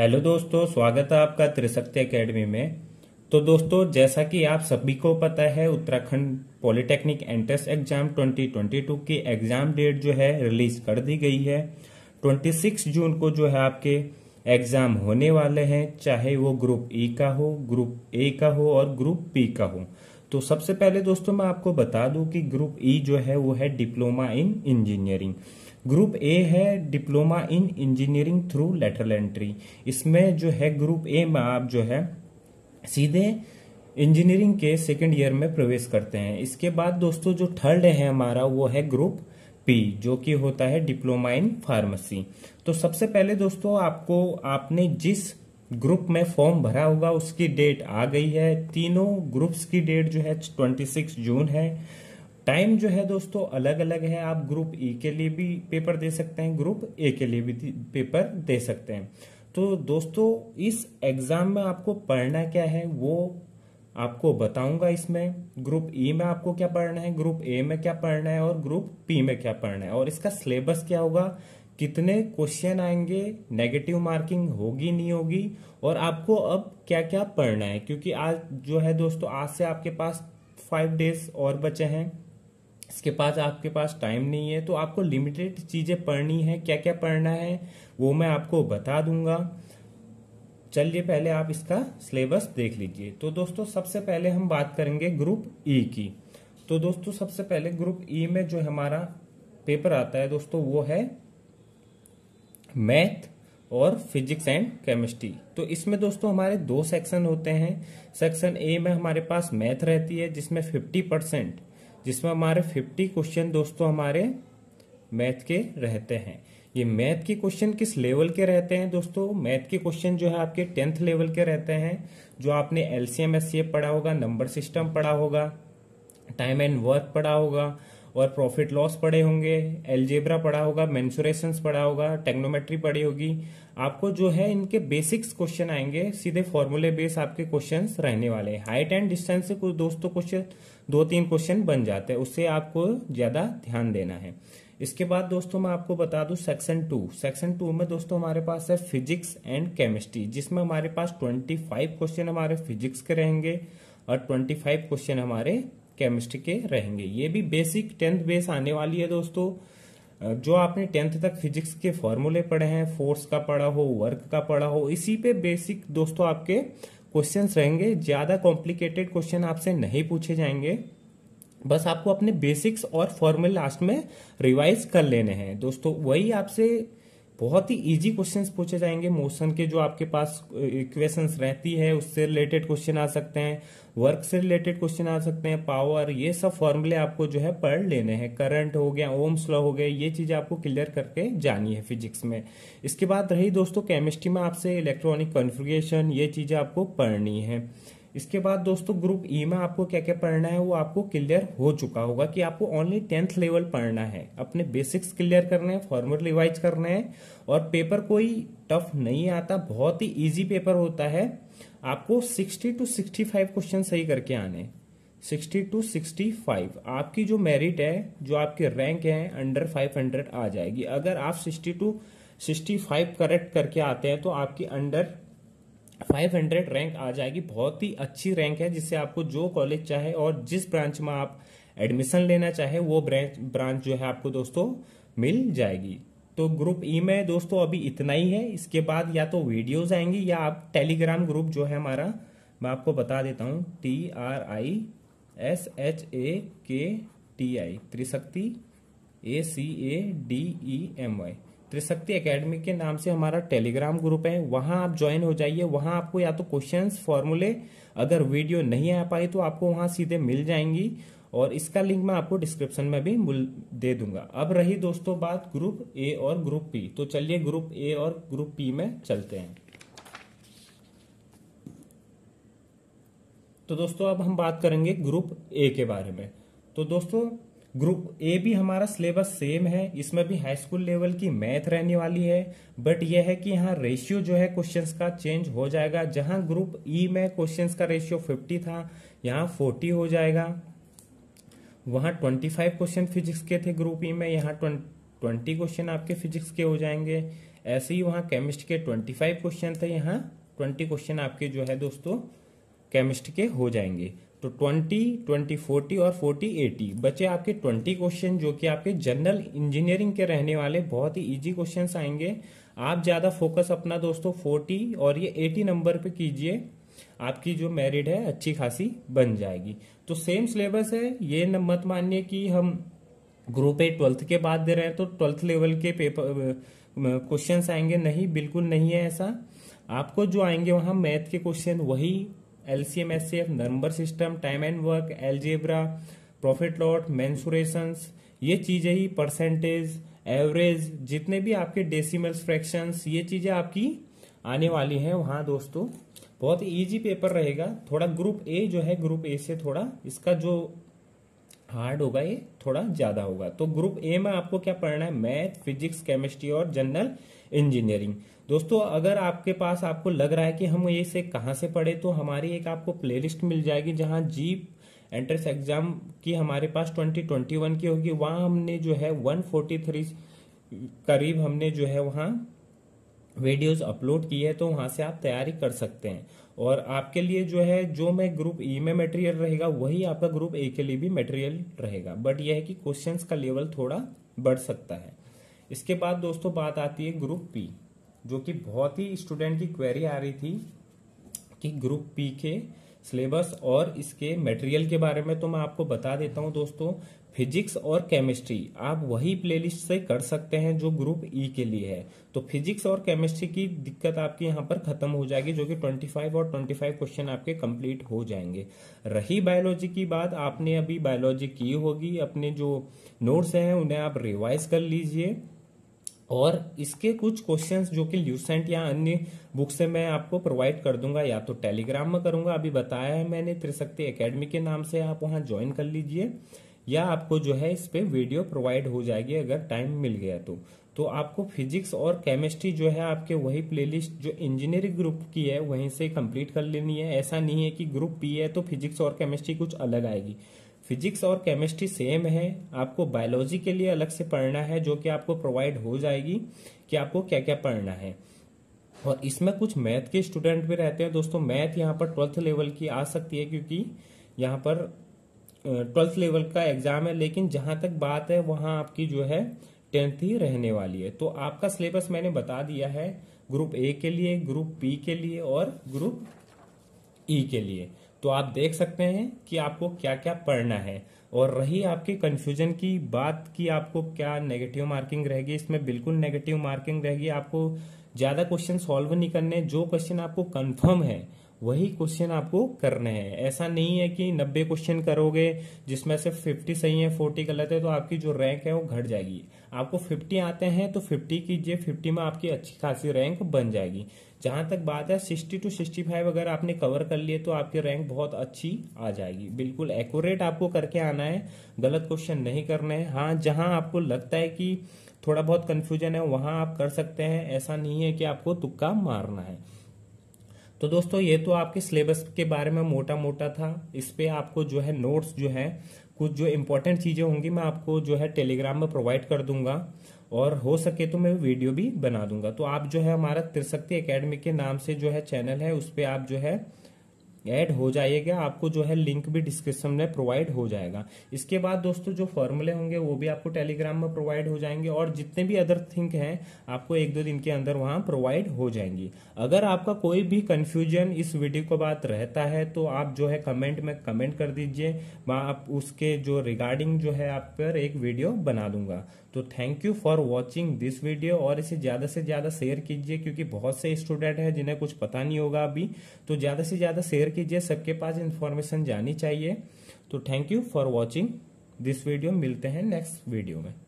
hello दोस्तों स्वागत है आपका त्रिशक्ति एकेडमी में तो दोस्तों जैसा कि आप सभी को पता है उत्तराखंड पॉलिटेक्निक एंट्रेंस एग्जाम 2022 की एग्जाम डेट जो है रिलीज कर दी गई है 26 जून को जो है आपके एग्जाम होने वाले हैं चाहे वो ग्रुप ई का हो ग्रुप ए का हो और ग्रुप बी का हो तो सबसे पहले दोस्तों मैं आपको बता दूं कि ग्रुप ई जो है वो है diploma in engineering group A है diploma in engineering through lateral entry इसमें जो है ग्रुप ए में आप जो है सीधे इंजीनियरिंग के सेकेंड ईयर में प्रवेश करते हैं इसके बाद दोस्तों जो थर्ड है हमारा वो है ग्रुप पी जो कि होता है डिप्लोमा इन फार्मेसी तो सबसे पहले दोस्तों आपको आपने जिस ग्रुप में फॉर्म भरा होगा उसकी डेट आ गई है तीनों ग्रुप्स की डेट जो है 26 जून है टाइम जो है दोस्तों अलग अलग है आप ग्रुप ई e के लिए भी पेपर दे सकते हैं ग्रुप ए के लिए भी पेपर दे सकते हैं तो दोस्तों इस एग्जाम में आपको पढ़ना क्या है वो आपको बताऊंगा इसमें ग्रुप ई e में आपको क्या पढ़ना है ग्रुप ए में क्या पढ़ना है और ग्रुप पी में क्या पढ़ना है और इसका सिलेबस क्या होगा कितने क्वेश्चन आएंगे नेगेटिव मार्किंग होगी नहीं होगी और आपको अब क्या क्या पढ़ना है क्योंकि आज जो है दोस्तों आज से आपके पास फाइव डेज और बचे हैं इसके पास आपके पास टाइम नहीं है तो आपको लिमिटेड चीज़ें पढ़नी है क्या क्या पढ़ना है वो मैं आपको बता दूंगा चलिए पहले आप इसका सिलेबस देख लीजिए तो दोस्तों सबसे पहले हम बात करेंगे ग्रुप ई e की तो दोस्तों सबसे पहले ग्रुप ई e में जो हमारा पेपर आता है दोस्तों वो है मैथ और फिजिक्स एंड केमिस्ट्री तो इसमें दोस्तों हमारे दो सेक्शन होते हैं सेक्शन ए में हमारे पास मैथ रहती है जिसमें फिफ्टी परसेंट जिसमें हमारे फिफ्टी क्वेश्चन दोस्तों हमारे मैथ के रहते हैं ये मैथ के क्वेश्चन किस लेवल के रहते हैं दोस्तों मैथ के क्वेश्चन जो है आपके टेंथ लेवल के रहते हैं जो आपने एल सी पढ़ा होगा नंबर सिस्टम पढ़ा होगा टाइम एंड वर्क पढ़ा होगा और प्रॉफिट लॉस पढ़े होंगे एलजेब्रा पढ़ा होगा मैंसुरेशन पढ़ा होगा टेक्नोमेट्री पढ़ी होगी आपको जो है इनके बेसिक्स क्वेश्चन आएंगे सीधे फॉर्मूले बेस आपके क्वेश्चन रहने वाले हैं हाइट एंड डिस्टेंस से कुछ दोस्तों क्वेश्चन दो तीन क्वेश्चन बन जाते हैं उससे आपको ज़्यादा ध्यान देना है इसके बाद दोस्तों मैं आपको बता दू सेक्शन टू सेक्शन टू में दोस्तों हमारे पास है फिजिक्स एंड केमिस्ट्री जिसमें हमारे पास ट्वेंटी फाइव क्वेश्चन हमारे फिजिक्स के रहेंगे और ट्वेंटी फाइव क्वेश्चन हमारे केमिस्ट्री के रहेंगे ये भी बेसिक टेंथ बेस आने वाली है दोस्तों जो आपने टेंथ तक फिजिक्स के फॉर्मूले पढ़े हैं फोर्स का पढ़ा हो वर्क का पढ़ा हो इसी पे बेसिक दोस्तों आपके क्वेश्चंस रहेंगे ज़्यादा कॉम्प्लिकेटेड क्वेश्चन आपसे नहीं पूछे जाएंगे बस आपको अपने बेसिक्स और फॉर्मूले लास्ट में रिवाइज कर लेने हैं दोस्तों वही आपसे बहुत ही इजी क्वेश्चंस पूछे जाएंगे मोशन के जो आपके पास इक्वेशंस रहती है उससे रिलेटेड क्वेश्चन आ सकते हैं वर्क से रिलेटेड क्वेश्चन आ सकते हैं पावर ये सब फॉर्मूले आपको जो है पढ़ लेने हैं करंट हो गया ओम्स लॉ हो गया ये चीज़ें आपको क्लियर करके जानी है फिजिक्स में इसके बाद रही दोस्तों केमिस्ट्री में आपसे इलेक्ट्रॉनिक कॉन्फ़िगरेशन ये चीज़ें आपको पढ़नी है इसके बाद दोस्तों ग्रुप ई e में आपको क्या क्या पढ़ना है वो आपको क्लियर हो चुका होगा कि आपको ओनली टेंथ लेवल पढ़ना है अपने बेसिक्स क्लियर करने हैं फॉर्मूल रिवाइज करने हैं और पेपर कोई टफ नहीं आता बहुत ही ईजी पेपर होता है आपको sixty to sixty five question सही करके आने सिक्सटी टू सिक्सटी फाइव आपकी जो मेरिट है जो आपके रैंक है अंडर फाइव हंड्रेड आ जाएगी अगर आप sixty to sixty five correct करके आते हैं तो आपकी अंडर फाइव हंड्रेड रैंक आ जाएगी बहुत ही अच्छी रैंक है जिससे आपको जो कॉलेज चाहे और जिस ब्रांच में आप एडमिशन लेना चाहे वो ब्रांच ब्रांच जो है आपको दोस्तों मिल जाएगी तो ग्रुप ई में दोस्तों अभी इतना ही है इसके बाद या तो वीडियोस आएंगी या आप टेलीग्राम ग्रुप जो है हमारा मैं आपको बता देता हूँ T R I S H A K T I Trishakti A C A D E M Y Trishakti academy के नाम से हमारा टेलीग्राम ग्रुप है वहां आप ज्वाइन हो जाइए वहां आपको या तो क्वेश्चंस फॉर्मूले अगर वीडियो नहीं आ पाई तो आपको वहां सीधे मिल जाएंगी और इसका लिंक मैं आपको डिस्क्रिप्शन में भी दे दूंगा अब रही दोस्तों बात ग्रुप ए और ग्रुप पी तो चलिए ग्रुप ए और ग्रुप पी में चलते हैं तो दोस्तों अब हम बात करेंगे ग्रुप ए के बारे में तो दोस्तों ग्रुप ए भी हमारा सिलेबस सेम है इसमें भी हाई स्कूल लेवल की मैथ रहने वाली है बट यह है कि यहाँ रेशियो जो है क्वेश्चंस का चेंज हो जाएगा जहां ग्रुप ई में क्वेश्चंस का रेशियो 50 था यहाँ 40 हो जाएगा वहां 25 क्वेश्चन फिजिक्स के थे ग्रुप ई e में यहाँ ट्वेंटी क्वेश्चन आपके फिजिक्स के हो जाएंगे ऐसे ही वहाँ केमिस्ट्री के ट्वेंटी फाइव क्वेश्चन थे यहाँ ट्वेंटी क्वेश्चन आपके जो है दोस्तों केमिस्ट्री के हो जाएंगे तो 20, 20, 40 और 40, 80 बचे आपके 20 क्वेश्चन जो कि आपके जनरल इंजीनियरिंग के रहने वाले बहुत ही इजी क्वेश्चंस आएंगे आप ज़्यादा फोकस अपना दोस्तों 40 और ये 80 नंबर पे कीजिए आपकी जो मेरिट है अच्छी खासी बन जाएगी तो सेम सिलेबस है ये न मत मानिए कि हम ग्रुप ए ट्वेल्थ के बाद दे रहे हैं तो ट्वेल्थ लेवल के पेपर क्वेश्चन आएंगे नहीं बिल्कुल नहीं है ऐसा आपको जो आएंगे वहां मैथ के क्वेश्चन वही LCM F number system time and work algebra profit loss mensurations ये चीजें ही परसेंटेज एवरेज जितने भी आपके डेसिमल्स फ्रैक्शंस ये चीजें आपकी आने वाली हैं वहां दोस्तों बहुत इजी पेपर रहेगा थोड़ा ग्रुप ए जो है ग्रुप ए से थोड़ा इसका जो हार्ड होगा ये थोड़ा ज्यादा होगा तो ग्रुप ए में आपको क्या पढ़ना है मैथ फिजिक्स केमिस्ट्री और जनरल इंजीनियरिंग दोस्तों अगर आपके पास आपको लग रहा है कि हम ये से कहाँ से पढ़े तो हमारी एक आपको प्लेलिस्ट मिल जाएगी जहाँ जी एंट्रेंस एग्जाम की हमारे पास 2021 की होगी वहाँ हमने जो है 143 करीब हमने जो है वहाँ वीडियोस अपलोड की है तो वहां से आप तैयारी कर सकते हैं और आपके लिए जो है जो मैं ग्रुप ई में मटेरियल रहेगा वही आपका ग्रुप ए के लिए भी मटेरियल रहेगा बट यह है कि क्वेश्चंस का लेवल थोड़ा बढ़ सकता है इसके बाद दोस्तों बात आती है ग्रुप पी जो कि बहुत ही स्टूडेंट की क्वेरी आ रही थी कि ग्रुप पी के सिलेबस और इसके मटेरियल के बारे में तो मैं आपको बता देता हूं दोस्तों फिजिक्स और केमिस्ट्री आप वही प्लेलिस्ट से कर सकते हैं जो ग्रुप ई e के लिए है तो फिजिक्स और केमिस्ट्री की दिक्कत आपके यहाँ पर खत्म हो जाएगी जो कि 25 और 25 क्वेश्चन आपके कंप्लीट हो जाएंगे रही बायोलॉजी की बात आपने अभी बायोलॉजी की होगी अपने जो नोट्स हैं उन्हें आप रिवाइज कर लीजिए और इसके कुछ क्वेश्चंस जो कि ल्यूसेंट या अन्य बुक से मैं आपको प्रोवाइड कर दूंगा या तो टेलीग्राम में करूंगा अभी बताया है मैंने त्रिशक्ति एकेडमी के नाम से आप वहां ज्वाइन कर लीजिए या आपको जो है इस पे वीडियो प्रोवाइड हो जाएगी अगर टाइम मिल गया तो तो आपको फिजिक्स और केमिस्ट्री जो है आपके वही प्लेलिस्ट जो इंजीनियरिंग ग्रुप की है वहीं से कंप्लीट कर लेनी है ऐसा नहीं है कि ग्रुप पी है तो फिजिक्स और केमिस्ट्री कुछ अलग आएगी फिजिक्स और केमिस्ट्री सेम है आपको बायोलॉजी के लिए अलग से पढ़ना है जो कि आपको प्रोवाइड हो जाएगी कि आपको क्या क्या पढ़ना है और इसमें कुछ मैथ के स्टूडेंट भी रहते हैं दोस्तों मैथ यहाँ पर ट्वेल्थ लेवल की आ सकती है क्योंकि यहाँ पर ट्वेल्थ लेवल का एग्जाम है लेकिन जहां तक बात है वहां आपकी जो है टेंथ ही रहने वाली है तो आपका सिलेबस मैंने बता दिया है ग्रुप ए के लिए ग्रुप बी के लिए और ग्रुप ई e के लिए तो आप देख सकते हैं कि आपको क्या क्या पढ़ना है और रही आपकी कन्फ्यूजन की बात कि आपको क्या नेगेटिव मार्किंग रहेगी इसमें बिल्कुल नेगेटिव मार्किंग रहेगी आपको ज़्यादा क्वेश्चन सॉल्व नहीं करने जो क्वेश्चन आपको कन्फर्म है वही क्वेश्चन आपको करने हैं ऐसा नहीं है कि 90 क्वेश्चन करोगे जिसमें से 50 सही है 40 गलत है तो आपकी जो रैंक है वो घट जाएगी आपको 50 आते हैं तो 50 कीजिए 50 में आपकी अच्छी खासी रैंक बन जाएगी जहां तक बात है 60 टू 65 अगर आपने कवर कर लिए तो आपकी रैंक बहुत अच्छी आ जाएगी बिल्कुल एक्यूरेट आपको करके आना है गलत क्वेश्चन नहीं करना है हाँ जहां आपको लगता है कि थोड़ा बहुत कंफ्यूजन है वहां आप कर सकते हैं ऐसा नहीं है कि आपको तुक्का मारना है तो दोस्तों ये तो आपके सिलेबस के बारे में मोटा मोटा था इस पर आपको जो है नोट्स जो है कुछ जो इम्पोर्टेंट चीज़ें होंगी मैं आपको जो है टेलीग्राम में प्रोवाइड कर दूंगा और हो सके तो मैं वीडियो भी बना दूंगा तो आप जो है हमारा त्रिशक्ति अकेडमी के नाम से जो है चैनल है उस पर आप जो है ऐड हो जाएगा आपको जो है लिंक भी डिस्क्रिप्शन में प्रोवाइड हो जाएगा इसके बाद दोस्तों जो फॉर्मूले होंगे वो भी आपको टेलीग्राम में प्रोवाइड हो जाएंगे और जितने भी अदर थिंक हैं आपको एक दो दिन के अंदर वहाँ प्रोवाइड हो जाएंगी अगर आपका कोई भी कन्फ्यूजन इस वीडियो के बाद रहता है तो आप जो है कमेंट में कमेंट कर दीजिए मैं आप उसके जो रिगार्डिंग जो है आप पर एक वीडियो बना दूंगा तो thank you for watching this video और इसे ज़्यादा से ज़्यादा शेयर कीजिए क्योंकि बहुत से स्टूडेंट हैं जिन्हें कुछ पता नहीं होगा अभी तो ज़्यादा से ज़्यादा शेयर कीजिए सबके पास इन्फॉर्मेशन जानी चाहिए तो thank you for watching this video मिलते हैं नेक्स्ट वीडियो में